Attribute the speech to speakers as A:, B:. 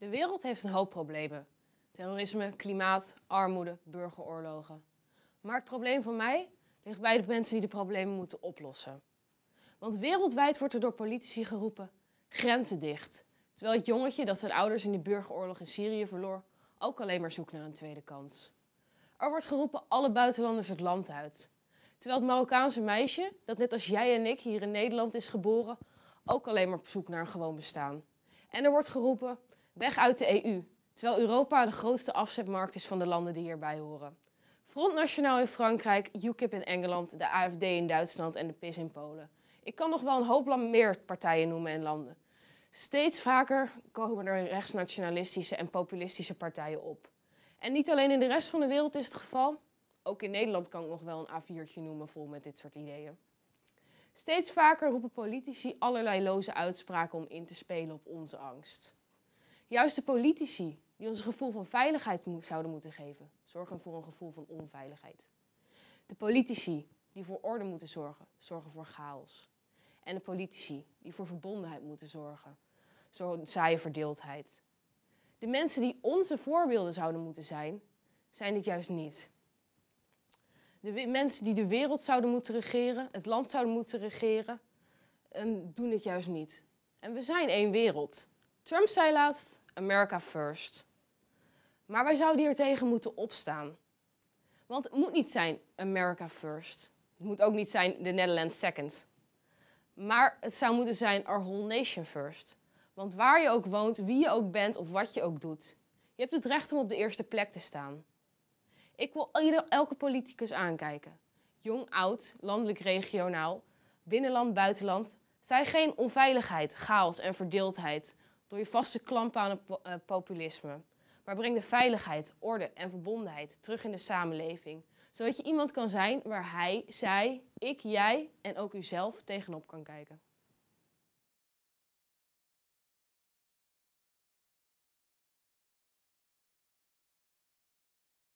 A: De wereld heeft een hoop problemen. Terrorisme, klimaat, armoede, burgeroorlogen. Maar het probleem voor mij ligt bij de mensen die de problemen moeten oplossen. Want wereldwijd wordt er door politici geroepen: grenzen dicht. Terwijl het jongetje dat zijn ouders in de burgeroorlog in Syrië verloor, ook alleen maar zoekt naar een tweede kans. Er wordt geroepen alle buitenlanders het land uit. Terwijl het Marokkaanse meisje, dat net als jij en ik hier in Nederland is geboren, ook alleen maar op zoek naar een gewoon bestaan. En er wordt geroepen, Weg uit de EU, terwijl Europa de grootste afzetmarkt is van de landen die hierbij horen. Front Nationaal in Frankrijk, UKIP in Engeland, de AFD in Duitsland en de PIS in Polen. Ik kan nog wel een hoop meer partijen noemen en landen. Steeds vaker komen er rechtsnationalistische en populistische partijen op. En niet alleen in de rest van de wereld is het geval. Ook in Nederland kan ik nog wel een A4'tje noemen vol met dit soort ideeën. Steeds vaker roepen politici allerlei loze uitspraken om in te spelen op onze angst. Juist de politici die ons een gevoel van veiligheid zouden moeten geven, zorgen voor een gevoel van onveiligheid. De politici die voor orde moeten zorgen, zorgen voor chaos. En de politici die voor verbondenheid moeten zorgen, zorgen saaie verdeeldheid. De mensen die onze voorbeelden zouden moeten zijn, zijn dit juist niet. De mensen die de wereld zouden moeten regeren, het land zouden moeten regeren, ehm, doen het juist niet. En we zijn één wereld. Trump zei laatst, America First. Maar wij zouden hier tegen moeten opstaan. Want het moet niet zijn America First. Het moet ook niet zijn The Netherlands Second. Maar het zou moeten zijn our whole nation first. Want waar je ook woont, wie je ook bent of wat je ook doet, je hebt het recht om op de eerste plek te staan. Ik wil elke politicus aankijken. Jong, oud, landelijk, regionaal, binnenland, buitenland. Zij geen onveiligheid, chaos en verdeeldheid door je vaste klamp aan het eh, populisme. Maar breng de veiligheid, orde en verbondenheid terug in de samenleving. Zodat je iemand kan zijn waar hij, zij, ik, jij en ook uzelf tegenop kan kijken.